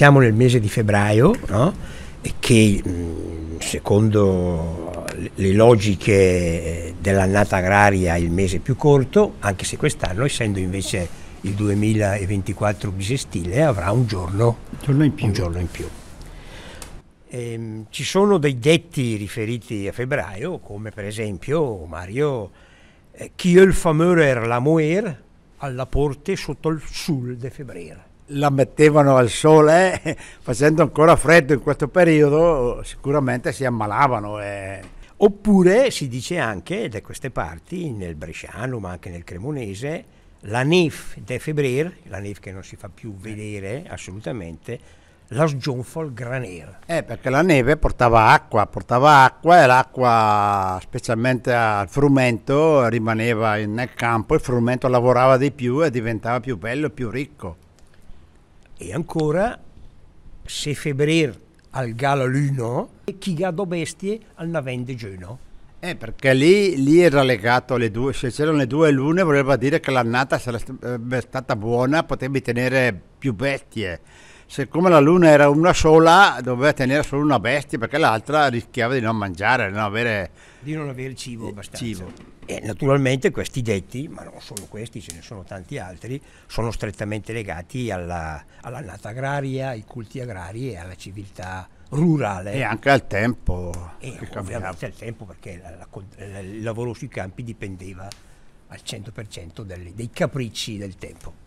siamo nel mese di febbraio, no? che secondo le logiche dell'annata agraria è il mese più corto, anche se quest'anno, essendo invece il 2024 bisestile, avrà un giorno, giorno in più. Un giorno in più. Ehm, ci sono dei detti riferiti a febbraio, come per esempio, Mario, eh, chi il famoso fameurer la moer alla porte sotto il sul de febbraio la mettevano al sole, eh, facendo ancora freddo in questo periodo, sicuramente si ammalavano. Eh. Oppure si dice anche da queste parti, nel Bresciano ma anche nel Cremonese, la NIF de Febrir, la NIF che non si fa più vedere assolutamente, la sgionfa al granier. Eh, perché la neve portava acqua, portava acqua e l'acqua, specialmente al frumento, rimaneva nel campo, il frumento lavorava di più e diventava più bello, più ricco. E ancora, se febrer al galo luno, e chi gado bestie al navende giorno. Eh, perché lì, lì, era legato alle due, se c'erano le due lune voleva dire che l'annata sarebbe eh, stata buona, potevi tenere più bestie. Siccome la luna era una sola, doveva tenere solo una bestia perché l'altra rischiava di non mangiare, non avere, di non avere cibo eh, abbastanza. Cibo. E naturalmente questi detti, ma non solo questi, ce ne sono tanti altri, sono strettamente legati alla, all'annata agraria, ai culti agrari e alla civiltà rurale. E anche al tempo. E ovviamente al tempo perché la, la, il lavoro sui campi dipendeva al 100% delle, dei capricci del tempo.